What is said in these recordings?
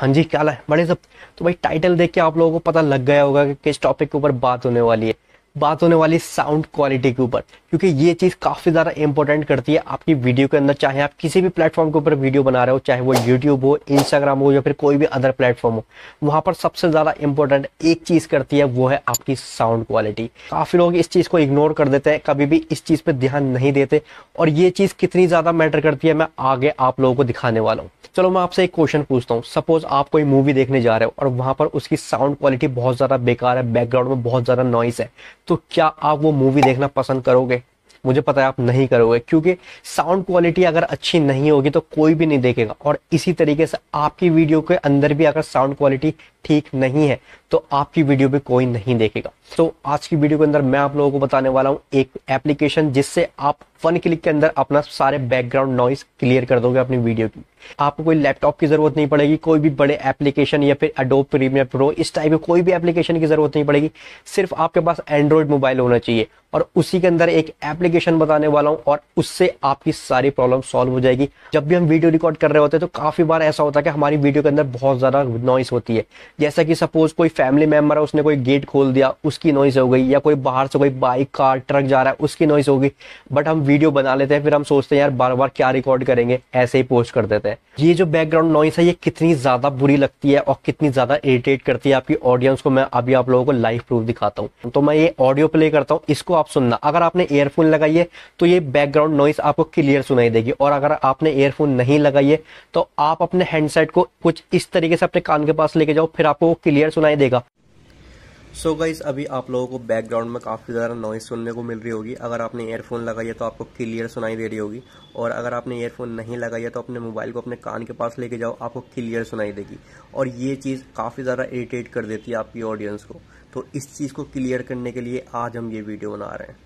हाँ जी क्या है बड़े सब तो भाई टाइटल देख के आप लोगों को पता लग गया होगा कि किस टॉपिक के ऊपर बात होने वाली है बात होने वाली साउंड क्वालिटी के ऊपर क्योंकि ये चीज़ काफ़ी ज़्यादा इंपॉर्टेंट करती है आपकी वीडियो के अंदर चाहे आप किसी भी प्लेटफॉर्म के ऊपर वीडियो बना रहे हो चाहे वो यूट्यूब हो इंस्टाग्राम हो या फिर कोई भी अदर प्लेटफॉर्म हो वहाँ पर सबसे ज़्यादा इंपॉर्टेंट एक चीज़ करती है वो है आपकी साउंड क्वालिटी काफ़ी लोग इस चीज़ को इग्नोर कर देते हैं कभी भी इस चीज़ पर ध्यान नहीं देते और ये चीज़ कितनी ज़्यादा मैटर करती है मैं आगे आप लोगों को दिखाने वाला हूँ चलो मैं आपसे एक क्वेश्चन पूछता हूँ सपोज आप कोई मूवी देखने जा रहे हो और वहां पर उसकी साउंड क्वालिटी बहुत ज़्यादा बेकार है बैकग्राउंड में बहुत ज़्यादा नॉइस है तो क्या आप वो मूवी देखना पसंद करोगे मुझे पता है आप नहीं करोगे क्योंकि साउंड क्वालिटी अगर अच्छी नहीं होगी तो कोई भी नहीं देखेगा और इसी तरीके से आपकी वीडियो के अंदर भी अगर साउंड क्वालिटी ठीक नहीं है तो आपकी वीडियो भी कोई नहीं देखेगा तो आज की वीडियो के अंदर मैं आप लोगों को बताने वाला हूँ एक एप्लीकेशन जिससे आप वन क्लिक के अंदर अपना सारे बैकग्राउंड नॉइस क्लियर कर दोगे अपनी वीडियो की आपको कोई लैपटॉप की जरूरत नहीं पड़ेगी कोई भी बड़े एप्लीकेशन या फिर अडोब प्रीमियर प्रो इस टाइप के कोई भी एप्लीकेशन की जरूरत नहीं पड़ेगी सिर्फ आपके पास एंड्रॉयड मोबाइल होना चाहिए और उसी के अंदर एक एप्लीकेशन बताने वाला हूँ और उससे आपकी सारी प्रॉब्लम सॉल्व हो जाएगी जब भी हम वीडियो रिकॉर्ड कर रहे होते हैं तो काफी बार ऐसा होता है कि हमारी वीडियो के अंदर बहुत ज्यादा नॉइस होती है जैसा कि सपोज कोई फैमिली मेंबर है उसने कोई गेट खोल दिया उस उसकी नॉइज हो गई या कोई बाहर से कोई बाइक कार ट्रक जा रहा है उसकी नॉइज होगी बट हम वीडियो बना लेते हैं फिर हम सोचते हैं यार बार बार क्या रिकॉर्ड करेंगे ऐसे ही पोस्ट कर देते हैं ये जो बैकग्राउंड नॉइस है ये कितनी ज्यादा बुरी लगती है और कितनी ज्यादा इरिटेट करती है आपकी ऑडियंस को मैं अभी आप लोगों को लाइव प्रूफ दिखाता हूँ तो मैं ये ऑडियो प्ले करता हूँ इसको आप सुनना अगर आपने एयरफोन लगाइए तो ये बैकग्राउंड नॉइस आपको क्लियर सुनाई देगी और अगर आपने एयरफोन नहीं लगाई है तो आप अपने हैंडसेट को कुछ इस तरीके से अपने कान के पास लेके जाओ फिर आपको क्लियर सुनाई देगा सो so गाइस अभी आप लोगों को बैकग्राउंड में काफ़ी ज़्यादा नॉइज सुनने को मिल रही होगी अगर आपने एयरफोन लगाई है तो आपको क्लियर सुनाई दे रही होगी और अगर आपने एयरफोन नहीं लगाई है तो अपने मोबाइल को अपने कान के पास लेके जाओ आपको क्लियर सुनाई देगी और ये चीज़ काफ़ी ज़्यादा इरीटेट कर देती है आपकी ऑडियंस को तो इस चीज़ को क्लियर करने के लिए आज हम ये वीडियो बना रहे हैं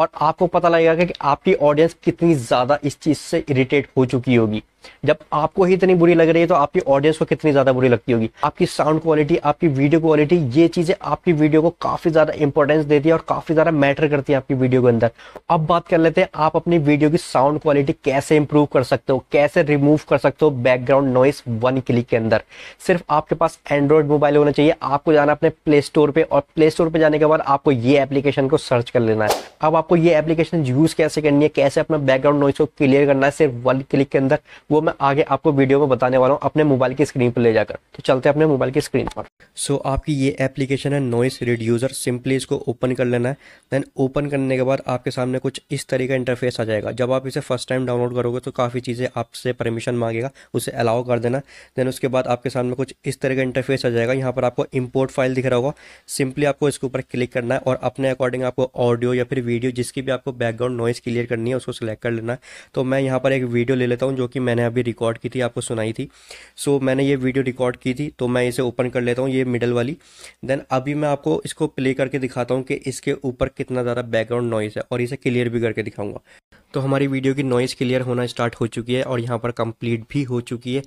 और आपको पता लगेगा कि आपकी ऑडियंस कितनी ज़्यादा इस चीज़ से इरीटेट हो चुकी होगी जब आपको ही इतनी बुरी लग रही है तो आपकी ऑडियंस को कितनी ज़्यादा बुरी लगती होगी आपकी साउंड क्वालिटी आपकी वीडियो क्वालिटी ये चीज़ें आपकी वीडियो को काफ़ी ज़्यादा इंपॉर्टेंस देती है और काफ़ी ज़्यादा मैटर करती है आपकी वीडियो के अंदर अब बात कर लेते हैं आप अपनी वीडियो की साउंड क्वालिटी कैसे इंप्रूव कर सकते हो कैसे रिमूव कर सकते हो बैकग्राउंड नॉइस वन क्लिक के अंदर सिर्फ आपके पास एंड्रॉयड मोबाइल होना चाहिए आपको जाना अपने प्ले स्टोर पर और प्ले स्टोर पर जाने के बाद आपको ये एप्लीकेशन को सर्च कर लेना है अब आपको ये एप्लीकेशन यूज़ कैसे करनी है कैसे अपना बैकग्राउंड नॉइस को क्लियर करना है सिर्फ वन क्लिक के अंदर वो मैं आगे आपको वीडियो में बताने वाला हूँ अपने मोबाइल की स्क्रीन पर ले जाकर तो चलते हैं अपने मोबाइल की स्क्रीन पर सो so, आपकी ये एप्लीकेशन है नॉइस रिड्यूसर सिंपली इसको ओपन कर लेना है देन ओपन करने के बाद आपके सामने कुछ इस तरह का इंटरफेस आ जाएगा जब आप इसे फर्स्ट टाइम डाउनलोड करोगे तो काफ़ी चीज़ें आपसे परमिशन मांगेगा उसे अलाउ कर देना देन उसके बाद आपके सामने कुछ इस तरह का इंटरफेस आ जाएगा यहाँ पर आपको इम्पोर्ट फाइल दिख रहा होगा सिंपली आपको इसके ऊपर क्लिक करना है और अपने अकॉर्डिंग आपको ऑडियो या फिर वीडियो जिसकी भी आपको बैकग्राउंड नॉइस क्लियर करनी है उसको सिलेक्ट कर लेना है तो मैं यहाँ पर एक वीडियो ले लेता हूँ जो कि मैंने मैंने अभी रिकॉर्ड की थी आपको सुनाई थी सो so, मैंने ये वीडियो रिकॉर्ड की थी तो मैं इसे ओपन कर लेता हूँ ये मिडल वाली देन अभी मैं आपको इसको प्ले करके दिखाता हूँ कि इसके ऊपर कितना ज़्यादा बैकग्राउंड नॉइज़ है और इसे क्लियर भी करके दिखाऊंगा तो हमारी वीडियो की नॉइज़ क्लियर होना स्टार्ट हो चुकी है और यहाँ पर कम्प्लीट भी हो चुकी है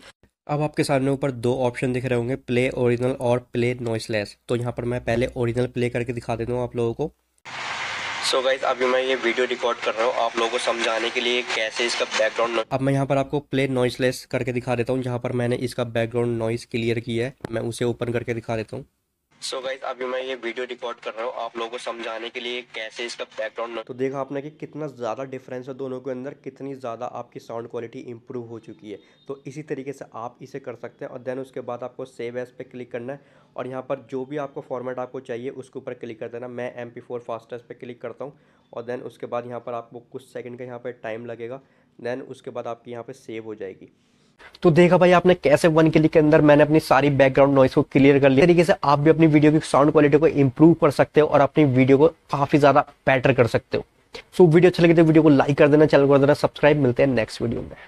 अब आपके सामने ऊपर दो ऑप्शन दिख रहे होंगे प्ले ओरिजिनल और प्ले नॉइसलेस तो यहाँ पर मैं पहले ओरिजिनल प्ले करके दिखा देता हूँ आप लोगों को सो so गाइज अभी मैं ये वीडियो रिकॉर्ड कर रहा हूँ आप लोगों को समझाने के लिए कैसे इसका बैकग्राउंड अब मैं यहाँ पर आपको प्ले नॉइसलेस करके दिखा देता हूँ जहाँ पर मैंने इसका बैकग्राउंड नॉइस क्लियर किया है मैं उसे ओपन करके दिखा देता हूँ सो so गाइस अभी मैं ये वीडियो रिकॉर्ड कर रहा हूँ आप लोगों को समझाने के लिए कैसे इसका बैकग्राउंड तो देखा आपने कि कितना ज़्यादा डिफरेंस है दोनों के अंदर कितनी ज़्यादा आपकी साउंड क्वालिटी इंप्रूव हो चुकी है तो इसी तरीके से आप इसे कर सकते हैं और देन उसके बाद आपको सेव एस पे क्लिक करना है और यहाँ पर जो भी आपको फॉर्मेट आपको चाहिए उसके ऊपर क्लिक कर देना मैं एम पी फोर फास्टेस्ट पर क्लिक करता हूँ और देन उसके बाद यहाँ पर आपको कुछ सेकेंड का यहाँ पर टाइम लगेगा देन उसके बाद आपकी यहाँ पर सेव हो जाएगी तो देखा भाई आपने कैसे वन क्लिक के अंदर मैंने अपनी सारी बैकग्राउंड नॉइस को क्लियर कर लिया तरीके से आप भी अपनी वीडियो की साउंड क्वालिटी को इंप्रूव कर सकते हो और अपनी वीडियो को काफी ज्यादा बेटर कर सकते हो सो वीडियो अच्छा लगे तो वीडियो को लाइक कर देना चैनल कर देना सब्सक्राइब मिलते हैं नेक्स्ट वीडियो में